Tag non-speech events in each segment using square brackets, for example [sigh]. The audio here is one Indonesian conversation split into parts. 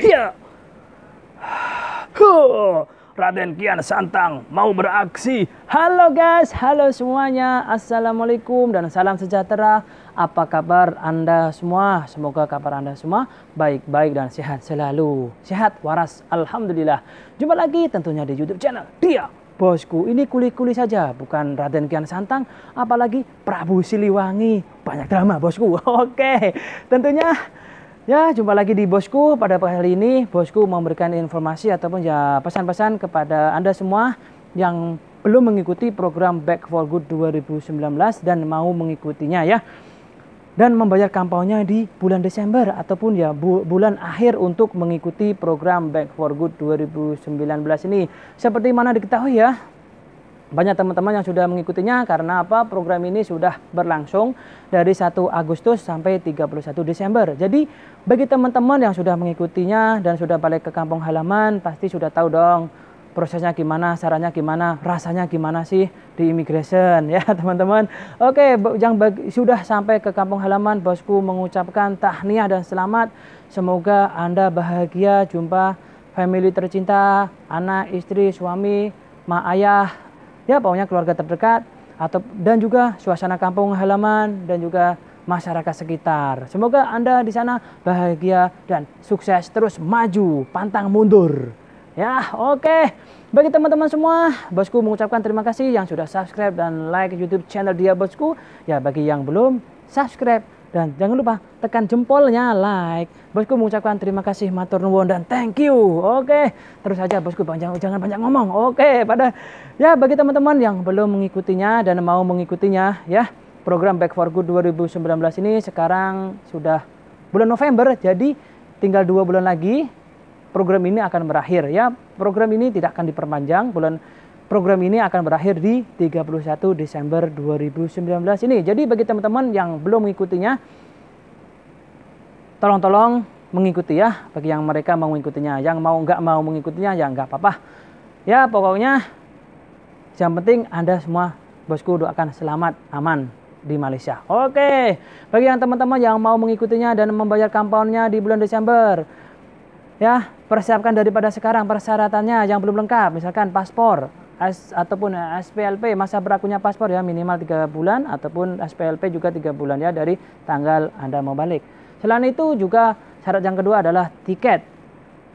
Ya. Huh. Raden Kian Santang mau beraksi. Halo guys, halo semuanya. Assalamualaikum dan salam sejahtera. Apa kabar Anda semua? Semoga kabar Anda semua baik-baik dan sehat selalu. Sehat waras, alhamdulillah. Jumpa lagi tentunya di YouTube channel dia Bosku, ini kuli-kuli saja, bukan Raden Kian Santang, apalagi Prabu Siliwangi. Banyak drama, bosku. [laughs] Oke, tentunya Ya, jumpa lagi di Bosku. Pada hari ini, Bosku memberikan informasi ataupun ya pesan-pesan kepada Anda semua yang belum mengikuti program Back for Good 2019 dan mau mengikutinya ya. Dan membayar kampanye di bulan Desember ataupun ya bu bulan akhir untuk mengikuti program Back for Good 2019 ini. Seperti mana diketahui ya, banyak teman-teman yang sudah mengikutinya karena apa program ini sudah berlangsung dari 1 Agustus sampai 31 Desember. Jadi bagi teman-teman yang sudah mengikutinya dan sudah balik ke kampung halaman pasti sudah tahu dong prosesnya gimana, caranya gimana, rasanya gimana sih di immigration [laughs] ya teman-teman. Oke, yang sudah sampai ke kampung halaman, bosku mengucapkan tahniah dan selamat. Semoga Anda bahagia jumpa family tercinta, anak, istri, suami, mak ayah, ya pokoknya keluarga terdekat atau dan juga suasana kampung halaman dan juga masyarakat sekitar. Semoga Anda di sana bahagia dan sukses terus maju, pantang mundur. Ya, oke. Okay. Bagi teman-teman semua, Bosku mengucapkan terima kasih yang sudah subscribe dan like YouTube channel dia Bosku. Ya, bagi yang belum, subscribe dan jangan lupa tekan jempolnya like. Bosku mengucapkan terima kasih matur nuwun dan thank you. Oke, terus saja bosku panjang jangan banyak ngomong. Oke, pada ya bagi teman-teman yang belum mengikutinya dan mau mengikutinya ya, program Back for Good 2019 ini sekarang sudah bulan November. Jadi tinggal dua bulan lagi program ini akan berakhir ya. Program ini tidak akan diperpanjang bulan program ini akan berakhir di 31 Desember 2019 ini. Jadi bagi teman-teman yang belum mengikutinya, tolong-tolong mengikuti ya. Bagi yang mereka mau mengikutinya, yang mau nggak mau mengikutinya ya nggak apa-apa. Ya pokoknya yang penting Anda semua bosku doakan selamat, aman di Malaysia. Oke, bagi yang teman-teman yang mau mengikutinya dan membayar kampanye di bulan Desember, ya persiapkan daripada sekarang persyaratannya yang belum lengkap, misalkan paspor As, ataupun eh, SPLP masa berakunya paspor ya minimal tiga bulan ataupun SPLP juga tiga bulan ya dari tanggal Anda mau balik. Selain itu juga syarat yang kedua adalah tiket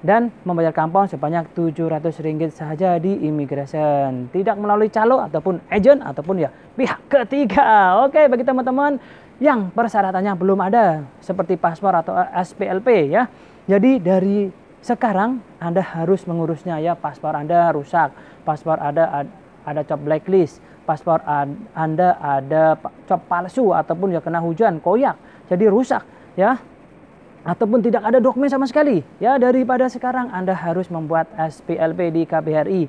dan membayar kampung sebanyak tujuh ratus ringgit saja di immigration. Tidak melalui calo ataupun agent ataupun ya pihak ketiga. Oke, bagi teman-teman yang persyaratannya belum ada seperti paspor atau eh, SPLP ya. Jadi dari sekarang Anda harus mengurusnya ya, paspor Anda rusak, paspor Anda ada, ada cop blacklist, paspor Anda ada cop palsu ataupun ya kena hujan, koyak, jadi rusak ya. Ataupun tidak ada dokumen sama sekali. Ya, daripada sekarang Anda harus membuat SPLP di KBRI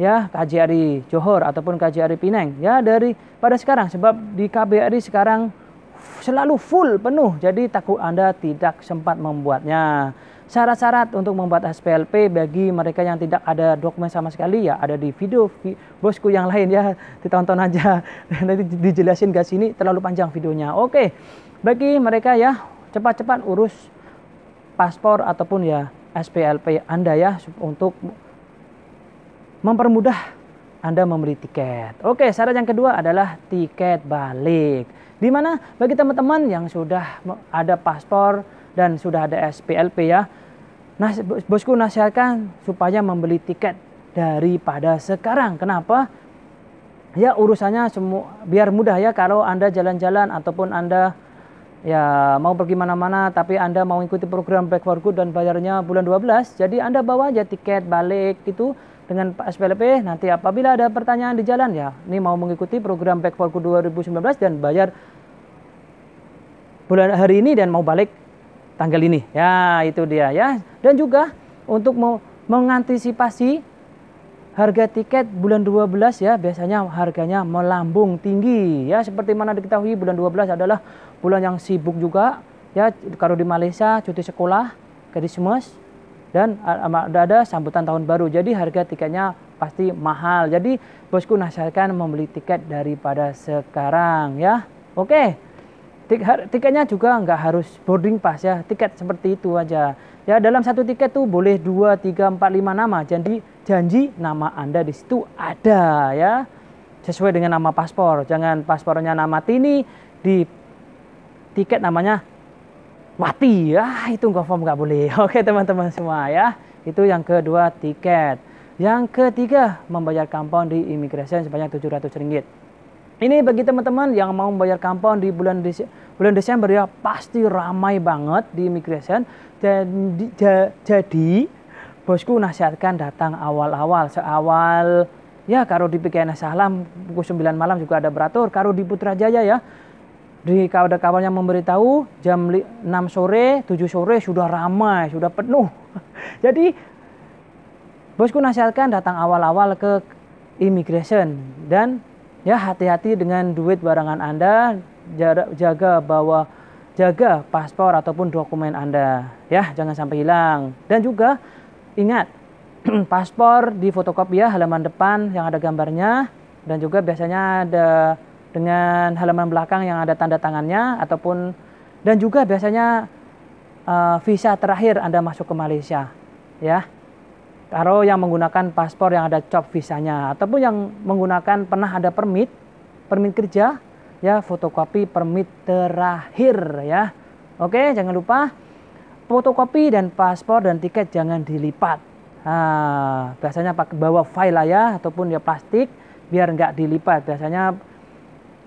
ya KJRI Johor ataupun KJRI Pinang ya dari pada sekarang sebab di KBRI sekarang selalu full penuh jadi takut Anda tidak sempat membuatnya Syarat-syarat untuk membuat SPLP bagi mereka yang tidak ada dokumen sama sekali ya ada di video bosku yang lain ya ditonton aja [laughs] nanti dijelasin gak sini terlalu panjang videonya. Oke, bagi mereka ya cepat-cepat urus paspor ataupun ya SPLP Anda ya untuk mempermudah anda membeli tiket. Oke, syarat yang kedua adalah tiket balik. Di mana bagi teman-teman yang sudah ada paspor dan sudah ada SPLP ya, nas bosku nasihatkan supaya membeli tiket daripada sekarang. Kenapa? Ya urusannya semua biar mudah ya kalau Anda jalan-jalan ataupun Anda ya mau pergi mana-mana tapi Anda mau ikuti program Back for Good dan bayarnya bulan 12, jadi Anda bawa aja tiket balik itu dengan Pak SPLP. Nanti apabila ada pertanyaan di jalan ya, ini mau mengikuti program Back for 2019 dan bayar bulan hari ini dan mau balik tanggal ini. Ya, itu dia ya. Dan juga untuk mau mengantisipasi harga tiket bulan 12 ya biasanya harganya melambung tinggi ya seperti mana diketahui bulan 12 adalah bulan yang sibuk juga ya kalau di Malaysia cuti sekolah Christmas dan eh, ada sambutan tahun baru. Jadi harga tiketnya pasti mahal. Jadi bosku nasihatkan membeli tiket daripada sekarang ya. Oke. tiketnya juga nggak harus boarding pass ya. Tiket seperti itu aja. Ya dalam satu tiket tuh boleh dua, tiga, empat, lima nama. Jadi janji nama Anda di situ ada ya. Sesuai dengan nama paspor. Jangan paspornya nama Tini di tiket namanya mati ya itu confirm nggak boleh [laughs] oke teman-teman semua ya itu yang kedua tiket yang ketiga membayar kampung di immigration sebanyak tujuh ratus ringgit ini bagi teman-teman yang mau membayar kampung di bulan Desi bulan Desember ya pasti ramai banget di immigration dan jadi bosku nasihatkan datang awal-awal seawal ya kalau di PKN Salam pukul sembilan malam juga ada beratur kalau di Putrajaya ya di ada kawan yang memberitahu jam 6 sore, 7 sore sudah ramai, sudah penuh. [laughs] Jadi bosku nasihatkan datang awal-awal ke immigration dan ya hati-hati dengan duit barangan Anda, jaga bawa jaga paspor ataupun dokumen Anda ya, jangan sampai hilang. Dan juga ingat [clears throat] paspor di fotokopi ya halaman depan yang ada gambarnya dan juga biasanya ada dengan halaman belakang yang ada tanda tangannya ataupun dan juga biasanya uh, visa terakhir Anda masuk ke Malaysia ya. Kalau yang menggunakan paspor yang ada cop visanya ataupun yang menggunakan pernah ada permit, permit kerja ya, fotokopi permit terakhir ya. Oke, jangan lupa fotokopi dan paspor dan tiket jangan dilipat. Nah, biasanya pakai bawa file lah ya ataupun ya plastik biar nggak dilipat. Biasanya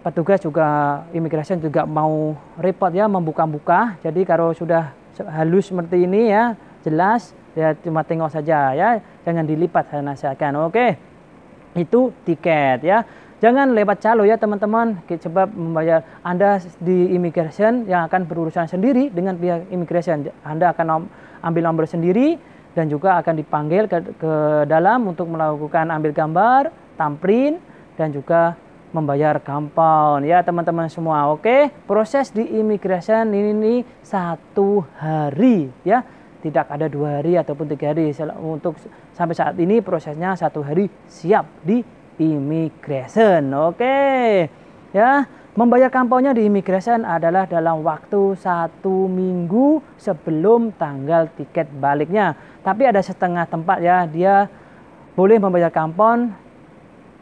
petugas juga imigrasi juga mau repot ya membuka-buka. Jadi kalau sudah halus seperti ini ya jelas ya cuma tengok saja ya jangan dilipat saya nasihatkan. Oke itu tiket ya. Jangan lewat calo ya teman-teman. Sebab membayar Anda di immigration yang akan berurusan sendiri dengan pihak immigration. Anda akan ambil nomor sendiri dan juga akan dipanggil ke, ke dalam untuk melakukan ambil gambar, tamprin dan juga membayar kampon ya teman-teman semua oke proses di immigration ini, ini satu hari ya tidak ada dua hari ataupun tiga hari untuk sampai saat ini prosesnya satu hari siap di immigration oke ya membayar kamponnya di immigration adalah dalam waktu satu minggu sebelum tanggal tiket baliknya tapi ada setengah tempat ya dia boleh membayar kampon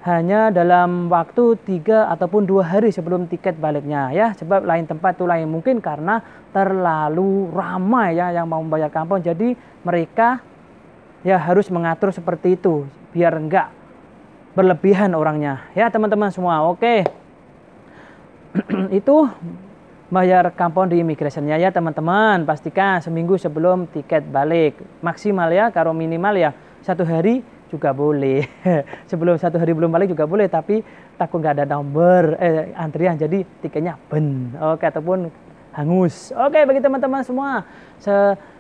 hanya dalam waktu tiga ataupun dua hari sebelum tiket baliknya ya sebab lain tempat itu lain mungkin karena terlalu ramai ya yang mau membayar kampung jadi mereka ya harus mengatur seperti itu biar enggak berlebihan orangnya ya teman-teman semua oke [clears throat] itu bayar kampung di migrasinya ya teman-teman pastikan seminggu sebelum tiket balik maksimal ya kalau minimal ya satu hari juga boleh. [laughs] Sebelum satu hari belum balik juga boleh, tapi takut nggak ada number eh, antrian, jadi tiketnya ben. Oke, ataupun hangus. Oke, bagi teman-teman semua, se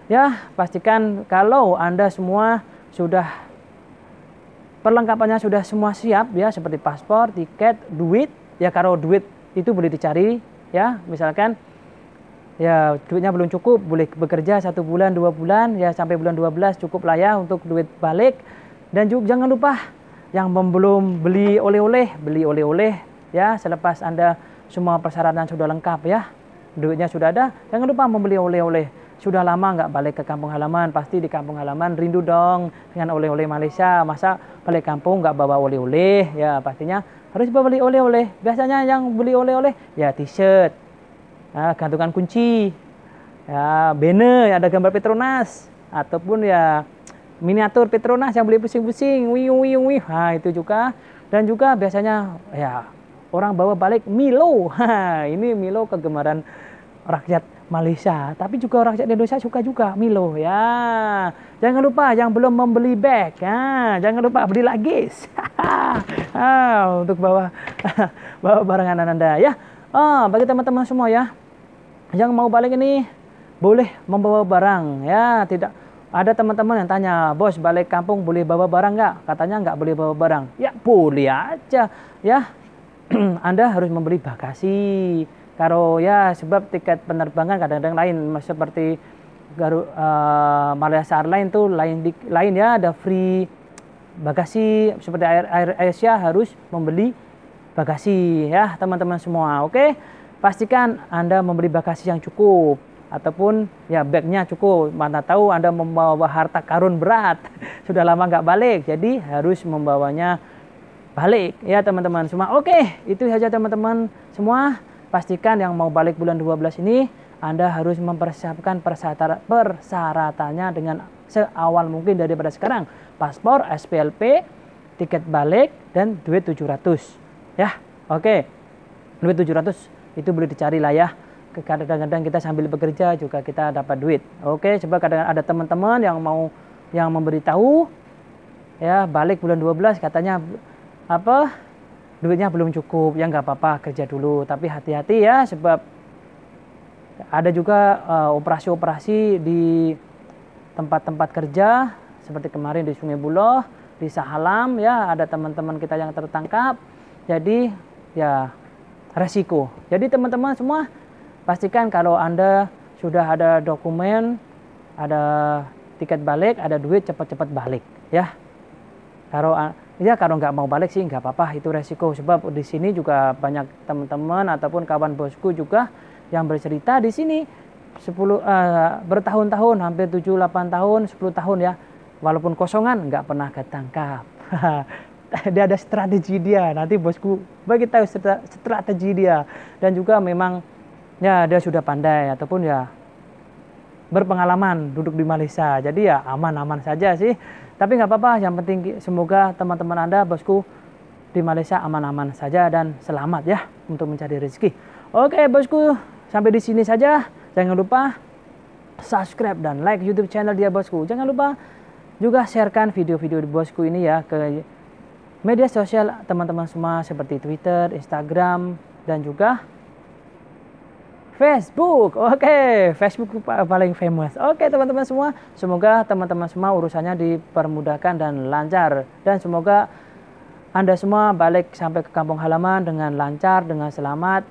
ya pastikan kalau anda semua sudah perlengkapannya sudah semua siap ya, seperti paspor, tiket, duit. Ya kalau duit itu boleh dicari ya, misalkan ya duitnya belum cukup boleh bekerja satu bulan dua bulan ya sampai bulan 12 cukup lah ya untuk duit balik dan juga jangan lupa yang belum beli oleh-oleh, beli oleh-oleh ya selepas Anda semua persyaratan sudah lengkap ya. Duitnya sudah ada, jangan lupa membeli oleh-oleh. Sudah lama nggak balik ke kampung halaman, pasti di kampung halaman rindu dong dengan oleh-oleh Malaysia. Masa balik kampung nggak bawa oleh-oleh ya pastinya harus beli oleh-oleh. Biasanya yang beli oleh-oleh ya t-shirt, ya, gantungan kunci, ya banner ada gambar Petronas ataupun ya miniatur Petronas yang boleh pusing-pusing, wiu wiu wiu, ha, itu juga. Dan juga biasanya ya orang bawa balik Milo, [laughs] ini Milo kegemaran rakyat Malaysia, tapi juga rakyat Indonesia suka juga Milo ya. Jangan lupa yang belum membeli bag, ya. jangan lupa beli lagi [laughs] ha, untuk bawa [laughs] bawa barangan anda ya. Oh, bagi teman-teman semua ya, yang mau balik ini boleh membawa barang ya, tidak ada teman-teman yang tanya, bos balik kampung boleh bawa barang nggak? Katanya nggak boleh bawa barang. Ya boleh aja ya. [clears throat] Anda harus membeli bagasi. Kalau ya sebab tiket penerbangan kadang-kadang lain seperti Garu, uh, Malaysia Airlines tuh lain di, lain ya ada free bagasi seperti Air, Air Asia harus membeli bagasi ya teman-teman semua. Oke, pastikan Anda membeli bagasi yang cukup ataupun ya bagnya cukup mana tahu anda membawa harta karun berat [laughs] sudah lama nggak balik jadi harus membawanya balik ya teman-teman semua oke itu saja teman-teman semua pastikan yang mau balik bulan 12 ini anda harus mempersiapkan persyaratannya dengan seawal mungkin daripada sekarang paspor SPLP tiket balik dan duit 700 ya oke okay. duit 700 itu boleh dicari lah ya kadang-kadang kita sambil bekerja juga kita dapat duit. Oke, coba kadang, -kadang ada teman-teman yang mau yang memberitahu ya balik bulan 12 katanya apa duitnya belum cukup ya nggak apa-apa kerja dulu tapi hati-hati ya sebab ada juga eh, operasi-operasi uh, di tempat-tempat kerja seperti kemarin di Sungai Buloh, di Sahalam ya ada teman-teman kita yang tertangkap. Jadi ya resiko. Jadi teman-teman semua pastikan kalau Anda sudah ada dokumen, ada tiket balik, ada duit cepat-cepat balik ya. Kalau ah, ya kalau nggak mau balik sih nggak apa-apa itu resiko sebab di sini juga banyak teman-teman ataupun kawan bosku juga yang bercerita di sini 10 uh, ah, bertahun-tahun hampir 7 8 tahun 10 tahun ya walaupun kosongan nggak pernah ketangkap. [laughs] dia ada strategi dia nanti bosku bagi tahu strategi dia dan juga memang ya dia sudah pandai ataupun ya berpengalaman duduk di Malaysia. Jadi ya aman-aman saja sih. Tapi nggak apa-apa. Yang penting semoga teman-teman anda bosku di Malaysia aman-aman saja dan selamat ya untuk mencari rezeki. Oke bosku sampai di sini saja. Jangan lupa subscribe dan like YouTube channel dia bosku. Jangan lupa juga sharekan video-video di bosku ini ya ke media sosial teman-teman semua seperti Twitter, Instagram, dan juga Facebook. Oke, okay. Facebook paling famous. Oke, okay, teman-teman semua, semoga teman-teman semua urusannya dipermudahkan dan lancar dan semoga Anda semua balik sampai ke kampung halaman dengan lancar, dengan selamat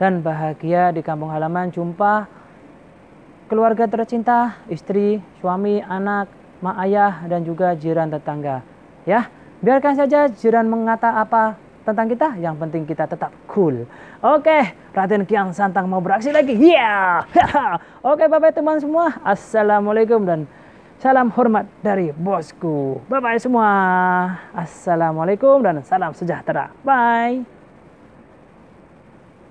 dan bahagia di kampung halaman. Jumpa keluarga tercinta, istri, suami, anak, mak ayah dan juga jiran tetangga. Ya, biarkan saja jiran mengata apa tentang kita, yang penting kita tetap cool. Oke, Raden Kian Santang mau beraksi lagi. Iya. Yeah! [laughs] Oke, Bapak teman semua. Assalamualaikum dan salam hormat dari bosku. Bye bye semua. Assalamualaikum dan salam sejahtera. Bye.